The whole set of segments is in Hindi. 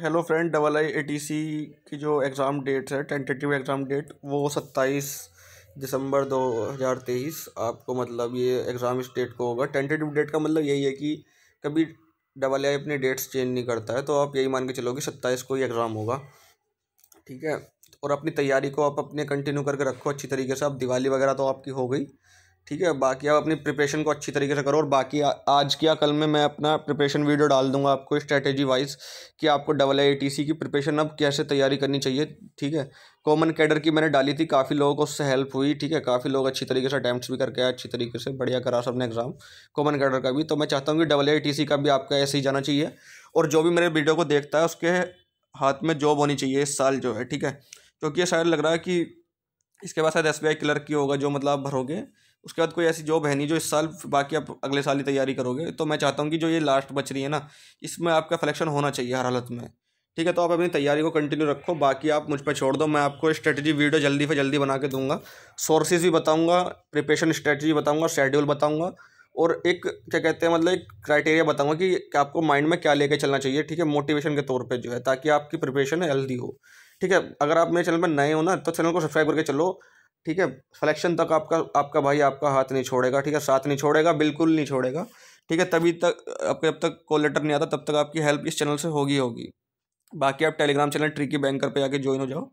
hello friend double I A T C की जो एग्ज़ाम डेट है टेंटेटिव एग्ज़ाम डेट वो सत्ताईस दिसंबर दो हज़ार तेईस आपको मतलब ये एग्ज़ाम इस डेट को होगा टेंटेटिव डेट का मतलब यही है कि कभी डबल आई अपने डेट्स चेंज नहीं करता है तो आप यही मान के चलो कि सत्ताईस को ही एग्ज़ाम होगा ठीक है और अपनी तैयारी को आप अपने कंटिन्यू करके रखो अच्छी तरीके से आप दिवाली वगैरह तो आपकी हो गई ठीक है बाकी आप अपनी प्रिपरेशन को अच्छी तरीके से करो और बाकी आ, आज की या कल में मैं अपना प्रिपरेशन वीडियो डाल दूंगा आपको स्ट्रेटेजी वाइज कि आपको डबल आई टी सी की प्रिपरेशन अब कैसे तैयारी करनी चाहिए ठीक है कॉमन कैडर की मैंने डाली थी काफ़ी लोगों को उससे हेल्प हुई ठीक है काफ़ी लोग अच्छी तरीके से अटैम्प्ट भी करके आए अच्छी तरीके से बढ़िया करा सबने एग्ज़ाम कॉमन कैडर का भी तो मैं चाहता हूँ कि डबल आई टी सी का भी आपका ऐसे ही जाना चाहिए और जो भी मेरे वीडियो को देखता है उसके हाथ में जॉब होनी चाहिए इस साल जो है ठीक है क्योंकि ये शायद लग रहा है कि इसके बाद शायद एस बी आई क्लर्क की होगा जो मतलब आप भरोगे उसके बाद कोई ऐसी जॉब है नहीं जो इस साल बाकी आप अगले साल ही तैयारी करोगे तो मैं चाहता हूँ कि जो ये लास्ट बच रही है ना इसमें आपका सिलेक्शन होना चाहिए हर हालत में ठीक है तो आप अपनी तैयारी को कंटिन्यू रखो बाकी आप मुझ पर छोड़ दो मैं आपको स्ट्रेटजी वीडियो जल्दी से जल्दी बना के दूंगा सोर्सेज भी बताऊंगा प्रिपरेशन स्ट्रेटजी बताऊंगा शेड्यूल बताऊंगा और एक क्या कहते हैं मतलब एक क्राइटेरिया बताऊंगा कि आपको माइंड में क्या लेके चलना चाहिए ठीक है मोटिवेशन के तौर पर जो है ताकि आपकी प्रिपरेशन हेल्दी हो ठीक है अगर आप मेरे चैनल पर नए हो ना तो चैनल को सब्सक्राइब करके चलो ठीक है सलेक्शन तक आपका आपका भाई आपका हाथ नहीं छोड़ेगा ठीक है साथ नहीं छोड़ेगा बिल्कुल नहीं छोड़ेगा ठीक है तभी तक आपके जब तक कॉल लेटर नहीं आता तब तक आपकी हेल्प इस चैनल से होगी होगी बाकी आप टेलीग्राम चैनल ट्रिकी बैंकर पे आके ज्वाइन हो जाओ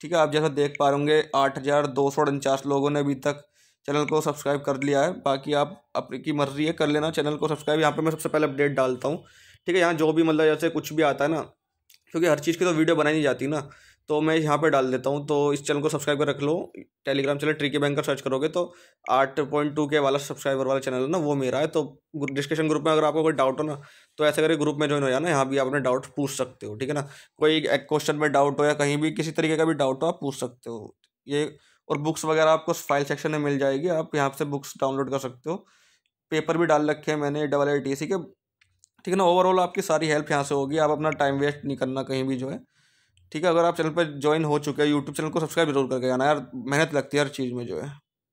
ठीक है आप जैसा देख पा रहे आठ हज़ार दो सौ उनचास लोगों ने अभी तक चैनल को सब्सक्राइब कर लिया है बाकी आप अपनी की मर्जी है कर लेना चैनल को सब्सक्राइब यहाँ पर मैं सबसे पहले अपडेट डालता हूँ ठीक है यहाँ जो भी मतलब जैसे कुछ भी आता है ना क्योंकि हर चीज़ की तो वीडियो बनाई नहीं जाती ना तो मैं यहाँ पे डाल देता हूँ तो इस चैनल को सब्सक्राइब कर रख लो टेलीग्राम चैनल ट्रिकी बैंक का सर्च करोगे तो आठ पॉइंट टू के वाला सब्सक्राइबर वाला चैनल है ना वो मेरा है तो डिस्कशन ग्रुप में अगर आपको कोई डाउट हो ना तो ऐसे करके ग्रुप में ज्वाइन हो जाना यहाँ भी आप अपने डाउट पूछ सकते हो ठीक है ना कोई एक क्वेश्चन में डाउट हो या कहीं भी किसी तरीके का भी डाउट हो आप पूछ सकते हो ये और बुक्स वगैरह आपको फाइल सेक्शन में मिल जाएगी आप यहाँ से बुक्स डाउनलोड कर सकते हो पेपर भी डाल रखे हैं मैंने डबल आई टी सी के ठीक है ना ओवरऑल आपकी सारी हेल्प यहाँ से होगी आप अपना टाइम वेस्ट नहीं करना कहीं भी जो है ठीक है अगर आप चैनल पर ज्वाइन हो चुके हैं यूट्यूब चैनल को सब्सक्राइब जरूर करके आना यार मेहनत लगती है हर चीज़ में जो है